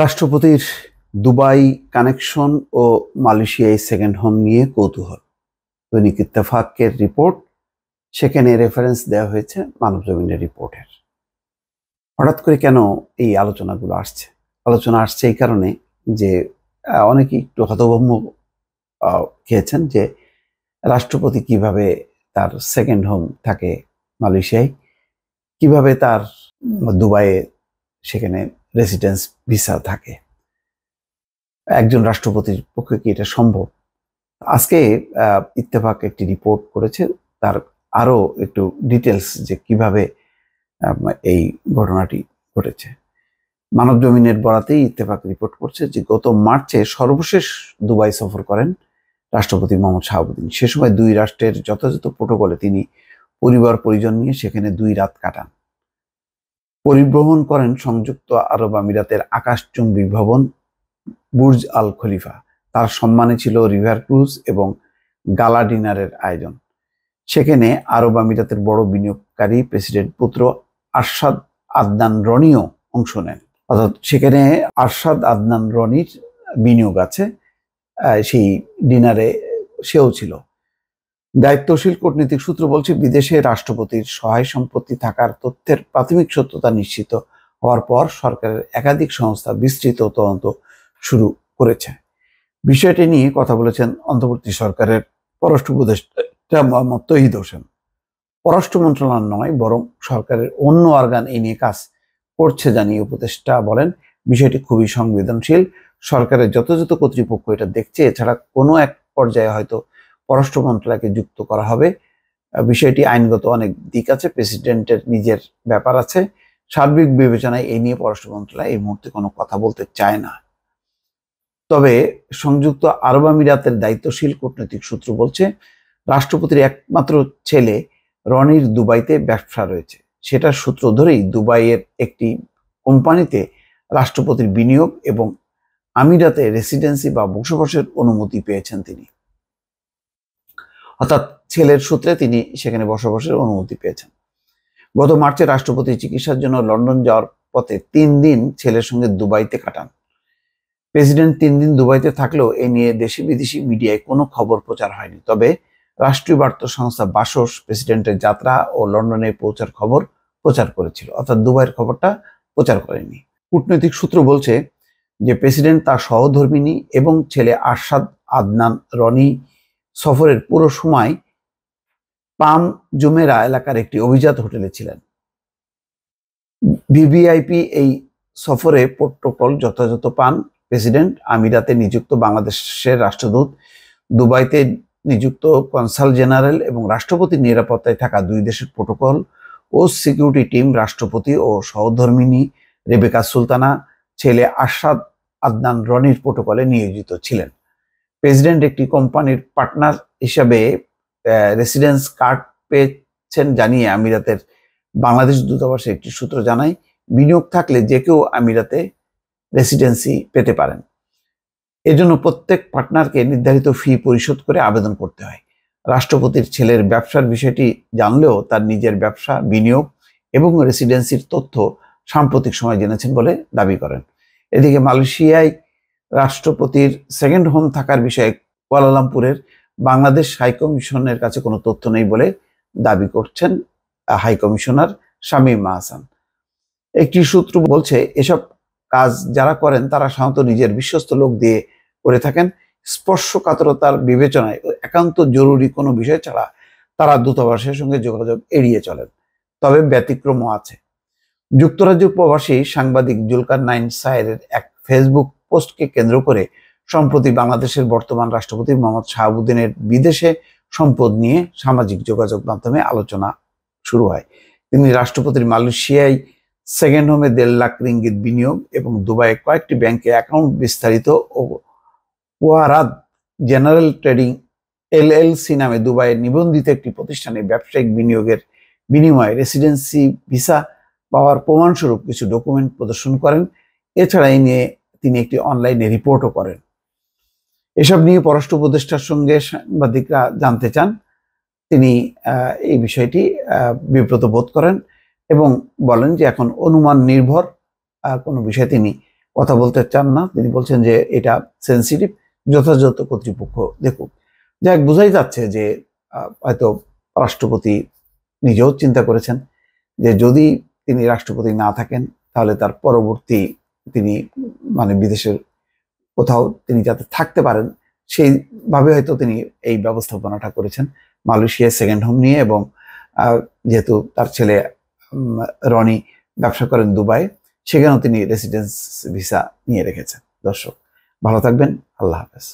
রাষ্ট্রপতির Dubai connection ও মালয়েশিয়ায় second home নিয়ে কৌতূহল দৈনিক ইত্তেফাকের রিপোর্ট সেখানে রেফারেন্স দেওয়া হয়েছে মানবজমিনের রিপোর্টের হঠাৎ করে কেন এই আলোচনাগুলো আসছে আলোচনা আসছে এই কারণে যে অনেকেই একটু হতভম্য খেয়েছেন যে রাষ্ট্রপতি কিভাবে তার সেকেন্ড হোম থাকে মালয়েশিয়ায় কিভাবে তার দুবাইয়ে সেখানে রেসিডেন্স ভিসা থাকে একজন রাষ্ট্রপতির পক্ষে কি এটা সম্ভব আজকে ইত্তেফাক একটি রিপোর্ট করেছে তার আরও একটু ডিটেলস যে কিভাবে এই ঘটনাটি ঘটেছে মানব জমিনের বরাতেই ইত্তেফাক রিপোর্ট করছে যে গত মার্চে সর্বশেষ দুবাই সফর করেন রাষ্ট্রপতি মোহাম্মদ শাহাবুদ্দিন সে সময় দুই রাষ্ট্রের যথাযথ প্রোটোকলে তিনি পরিবার পরিজন নিয়ে সেখানে দুই রাত কাটান পরিভ্রমণ করেন সংযুক্ত আরব আমিরাতের আকাশচুম্বী ভবন বুর্জ আল খলিফা তার সম্মানে ছিল রিভার ক্রুজ এবং গালা ডিনারের আয়োজন সেখানে আরব আমিরাতের বড় বিনিয়োগকারী প্রেসিডেন্ট পুত্র আরশাদ আদনান রনিও অংশ নেন অর্থাৎ সেখানে আরশাদ আদনান রনির বিনিয়োগ আছে সেই ডিনারে সেও ছিল দায়িত্বশীল কূটনীতিক সূত্র বলছে বিদেশে রাষ্ট্রপতির সহায় সম্পত্তি থাকার তথ্যের প্রাথমিক সত্যতা নিশ্চিত হওয়ার পর সরকারের একাধিক সংস্থা বিস্তৃত তদন্ত শুরু করেছে বিষয়টি নিয়ে কথা বলেছেন অন্তর্বর্তী সরকারের পররাষ্ট্র উপদেষ্টা মোহাম্মদ তহিদ হোসেন পররাষ্ট্র মন্ত্রণালয় নয় বরং সরকারের অন্য অর্গান এই নিয়ে কাজ করছে জানিয়ে উপদেষ্টা বলেন বিষয়টি খুবই সংবেদনশীল সরকারের যথাযথ কর্তৃপক্ষ এটা দেখছে এছাড়া কোনো এক পর্যায়ে হয়তো পররাষ্ট্র মন্ত্রণালয়কে যুক্ত করা হবে বিষয়টি আইনগত অনেক দিক আছে প্রেসিডেন্টের নিজের ব্যাপার আছে সার্বিক বিবেচনায় এই নিয়ে পররাষ্ট্র মন্ত্রণালয় এই মুহূর্তে কোনো কথা বলতে চায় না তবে সংযুক্ত আরব আমিরাতের দায়িত্বশীল কূটনৈতিক সূত্র বলছে রাষ্ট্রপতির একমাত্র ছেলে রনির দুবাইতে ব্যবসা রয়েছে সেটার সূত্র ধরেই দুবাইয়ের একটি কোম্পানিতে রাষ্ট্রপতির বিনিয়োগ এবং আমিরাতে রেসিডেন্সি বা বসবাসের অনুমতি পেয়েছেন তিনি অর্থাৎ ছেলের সূত্রে তিনি সেখানে বসবাসের অনুমতি পেয়েছেন গত মার্চে রাষ্ট্রপতি চিকিৎসার জন্য লন্ডন যাওয়ার পথে তিন দিন ছেলের সঙ্গে দুবাইতে কাটান প্রেসিডেন্ট তিন দিন দুবাইতে থাকলেও এ নিয়ে দেশি বিদেশি মিডিয়ায় কোনো খবর প্রচার হয়নি তবে রাষ্ট্রীয় বার্তা সংস্থা বাসস প্রেসিডেন্টের যাত্রা ও লন্ডনে পৌঁছার খবর প্রচার করেছিল অর্থাৎ দুবাইয়ের খবরটা প্রচার করেনি কূটনৈতিক সূত্র বলছে যে প্রেসিডেন্ট তার সহধর্মিনী এবং ছেলে আরশাদ আদনান রনি সফরের পুরো সময় পাম জুমেরা এলাকার একটি অভিজাত হোটেলে ছিলেন ভিভিআইপি এই সফরে প্রোটোকল যথাযথ পান প্রেসিডেন্ট আমিরাতে নিযুক্ত বাংলাদেশের রাষ্ট্রদূত দুবাইতে নিযুক্ত কনসাল জেনারেল এবং রাষ্ট্রপতির নিরাপত্তায় থাকা দুই দেশের প্রোটোকল ও সিকিউরিটি টিম রাষ্ট্রপতি ও সহধর্মিনী রেবেকা সুলতানা ছেলে আশাদ আদনান রনির প্রোটোকলে নিয়োজিত ছিলেন প্রেসিডেন্ট একটি কোম্পানির পার্টনার হিসাবে রেসিডেন্স কার্ড পেয়েছেন জানিয়ে আমিরাতের বাংলাদেশ দূতাবাসে একটি সূত্র জানায় বিনিয়োগ থাকলে যে কেউ আমিরাতে রেসিডেন্সি পেতে পারেন এজন্য প্রত্যেক পার্টনারকে নির্ধারিত ফি পরিশোধ করে আবেদন করতে হয় রাষ্ট্রপতির ছেলের ব্যবসার বিষয়টি জানলেও তার নিজের ব্যবসা বিনিয়োগ এবং রেসিডেন্সির তথ্য সাম্প্রতিক সময় জেনেছেন বলে দাবি করেন এদিকে মালয়েশিয়ায় রাষ্ট্রপতির সেকেন্ড হোম থাকার বিষয়ে কুয়ালালামপুরের বাংলাদেশ হাইকমিশনের কাছে কোনো তথ্য নেই বলে দাবি করছেন হাইকমিশনার শামীম আহসান একটি সূত্র বলছে এসব কাজ যারা করেন তারা সাধারণত নিজের বিশ্বস্ত লোক দিয়ে করে থাকেন স্পর্শকাতরতার বিবেচনায় একান্ত জরুরি কোনো বিষয় ছাড়া তারা দূতাবাসের সঙ্গে যোগাযোগ এড়িয়ে চলেন তবে ব্যতিক্রমও আছে যুক্তরাজ্য প্রবাসী সাংবাদিক জুলকার নাইন সায়ের এক ফেসবুক পোস্টকে কেন্দ্র করে সম্প্রতি বাংলাদেশের বর্তমান রাষ্ট্রপতি মোহাম্মদ শাহাবুদ্দিনের বিদেশে সম্পদ নিয়ে সামাজিক যোগাযোগ মাধ্যমে আলোচনা শুরু হয় তিনি রাষ্ট্রপতির মালয়েশিয়ায় সেকেন্ড হোমে দেড় লাখ রিঙ্গিত বিনিয়োগ এবং দুবাইয়ে কয়েকটি ব্যাংকে অ্যাকাউন্ট বিস্তারিত ও ওয়ারাদ জেনারেল ট্রেডিং এলএলসি নামে দুবাইয়ে নিবন্ধিত একটি প্রতিষ্ঠানে ব্যবসায়িক বিনিয়োগের বিনিময়ে রেসিডেন্সি ভিসা পাওয়ার প্রমাণস্বরূপ কিছু ডকুমেন্ট প্রদর্শন করেন এছাড়া এই নিয়ে তিনি একটি অনলাইনে রিপোর্টও করেন এসব নিয়ে পররাষ্ট্র উপদেষ্টার সঙ্গে সাংবাদিকরা জানতে চান তিনি এই বিষয়টি বিব্রত বোধ করেন এবং বলেন যে এখন অনুমান নির্ভর কোনো বিষয়ে তিনি কথা বলতে চান না তিনি বলছেন যে এটা সেন্সিটিভ যথাযথ কর্তৃপক্ষ দেখুক যাই বোঝাই যাচ্ছে যে হয়তো রাষ্ট্রপতি নিজেও চিন্তা করেছেন যে যদি তিনি রাষ্ট্রপতি না থাকেন তাহলে তার পরবর্তী তিনি মানে বিদেশের কোথাও তিনি যাতে থাকতে পারেন সেইভাবে হয়তো তিনি এই ব্যবস্থাপনাটা করেছেন মালয়েশিয়া সেকেন্ড হোম নিয়ে এবং যেহেতু তার ছেলে রনি ব্যবসা করেন দুবাই সেখানেও তিনি রেসিডেন্স ভিসা নিয়ে রেখেছেন দর্শক ভালো থাকবেন আল্লাহ হাফেজ